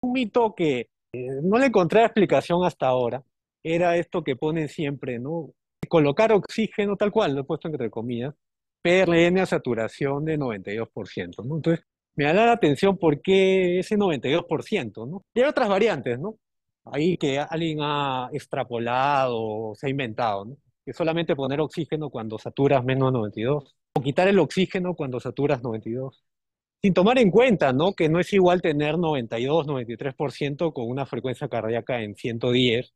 Un mito que eh, no le encontré explicación hasta ahora era esto que ponen siempre, ¿no? Colocar oxígeno tal cual, lo he puesto entre comillas, PRN a saturación de 92%, ¿no? Entonces, me da la atención por qué ese 92%, ¿no? Y hay otras variantes, ¿no? Ahí que alguien ha extrapolado, se ha inventado, ¿no? Que solamente poner oxígeno cuando saturas menos 92, o quitar el oxígeno cuando saturas 92, sin tomar en cuenta ¿no? que no es igual tener 92, 93% con una frecuencia cardíaca en 110,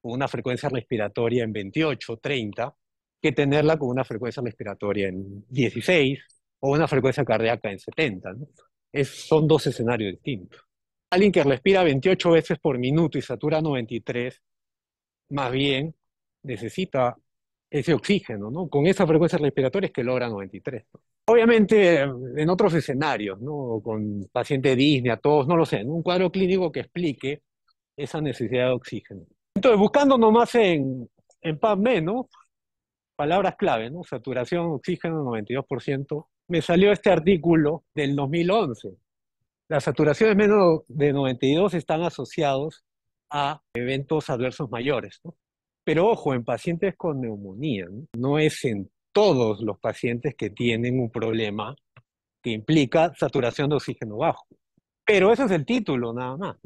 con una frecuencia respiratoria en 28, 30, que tenerla con una frecuencia respiratoria en 16 o una frecuencia cardíaca en 70. son dos escenarios distintos. Alguien que respira 28 veces por minuto y satura 93, más bien necesita ese oxígeno, ¿no? Con esa frecuencia respiratoria es que logra 93. ¿no? Obviamente en otros escenarios, ¿no? con paciente Disney, a todos, no lo sé, en un cuadro clínico que explique esa necesidad de oxígeno. Entonces, buscando nomás en, en PubMed, ¿no? palabras clave, ¿no? saturación, oxígeno, 92%, me salió este artículo del 2011. Las saturaciones menos de 92 están asociados a eventos adversos mayores. ¿no? Pero ojo, en pacientes con neumonía, no, no es en todos los pacientes que tienen un problema que implica saturación de oxígeno bajo. Pero ese es el título nada más.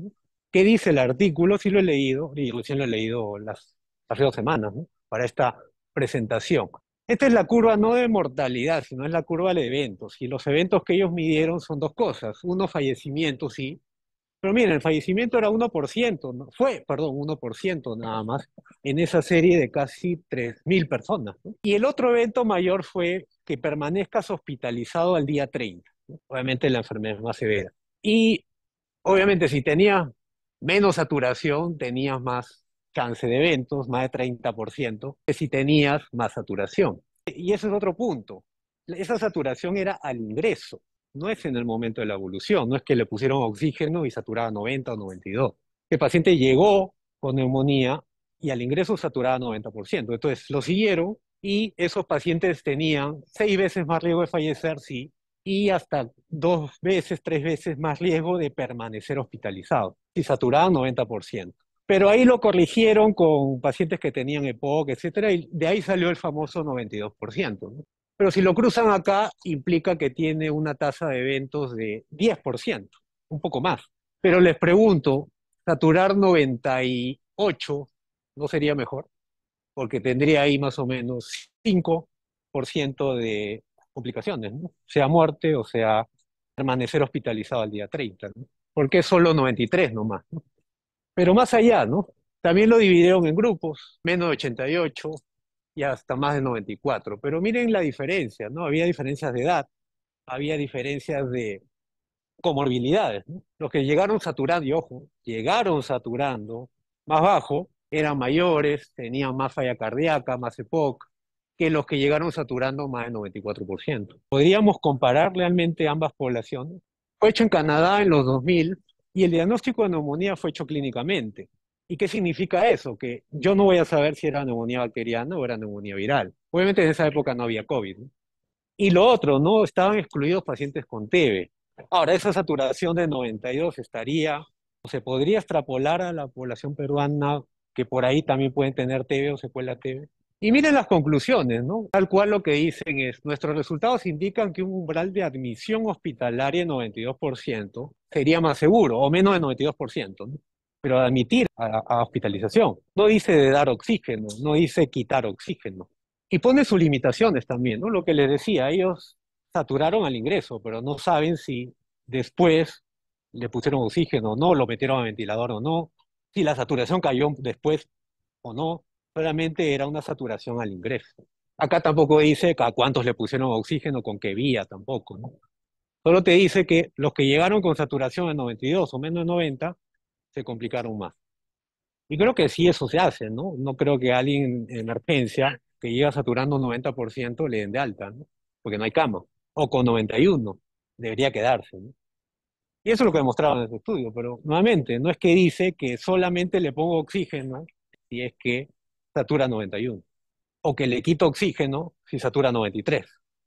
¿Qué dice el artículo? Si lo he leído, y recién lo he leído las, hace dos semanas, para esta presentación. Esta es la curva no de mortalidad, sino es la curva de eventos. Y los eventos que ellos midieron son dos cosas. Uno, fallecimientos, sí, pero miren, el fallecimiento era 1%, ¿no? fue, perdón, 1% nada más, en esa serie de casi 3.000 personas. Y el otro evento mayor fue que permanezcas hospitalizado al día 30. Obviamente la enfermedad es más severa. Y obviamente si tenías menos saturación, tenías más chance de eventos, más de 30%, que si tenías más saturación. Y ese es otro punto. Esa saturación era al ingreso no es en el momento de la evolución, no es que le pusieron oxígeno y saturaba 90 o 92. El paciente llegó con neumonía y al ingreso saturaba 90%. Entonces lo siguieron y esos pacientes tenían seis veces más riesgo de fallecer, sí, y hasta dos veces, tres veces más riesgo de permanecer hospitalizado, si saturaba 90%. Pero ahí lo corrigieron con pacientes que tenían EPOC, etcétera, y de ahí salió el famoso 92%. ¿no? Pero si lo cruzan acá, implica que tiene una tasa de eventos de 10%, un poco más. Pero les pregunto, ¿saturar 98 no sería mejor? Porque tendría ahí más o menos 5% de complicaciones, sea muerte o sea permanecer hospitalizado al día 30. porque Porque solo 93 nomás. ¿no? Pero más allá, ¿no? También lo dividieron en grupos, menos de 88, y hasta más de 94. Pero miren la diferencia, ¿no? Había diferencias de edad, había diferencias de comorbilidades. Los que llegaron saturando, y ojo, llegaron saturando más bajo, eran mayores, tenían más falla cardíaca, más EPOC, que los que llegaron saturando más del 94%. Podríamos comparar realmente ambas poblaciones. Fue hecho en Canadá en los 2000 y el diagnóstico de neumonía fue hecho clínicamente. ¿Y qué significa eso? Que yo no voy a saber si era neumonía bacteriana o era neumonía viral. Obviamente en esa época no había COVID. Y lo otro, no estaban excluidos pacientes con TB. Ahora, esa saturación de 92 estaría, o se podría extrapolar a la población peruana que por ahí también pueden tener TB o secuela TB. Y miren las conclusiones, ¿no? Tal cual lo que dicen es, nuestros resultados indican que un umbral de admisión hospitalaria en 92% sería más seguro, o menos de 92%. ¿no? pero admitir a, hospitalización. No dice de dar oxígeno, no dice quitar oxígeno. Y pone sus limitaciones también, ¿no? Lo que les decía, ellos saturaron al ingreso, pero no saben si después le pusieron oxígeno o no, lo metieron a ventilador o no, si la saturación cayó después o no, solamente era una saturación al ingreso. Acá tampoco dice a cuántos le pusieron oxígeno, con qué vía tampoco, ¿no? Solo te dice que los que llegaron con saturación de 92 o menos de 90 se complicaron más. Y creo que sí eso se hace, ¿no? No creo que alguien en emergencia que llega saturando un 90% le den de alta, ¿no? Porque no hay cama. O con 91 debería quedarse, ¿no? Y eso es lo que demostraban en este estudio, pero nuevamente, no es que dice que solamente le pongo oxígeno si es que satura 91, o que le quito oxígeno si satura 93.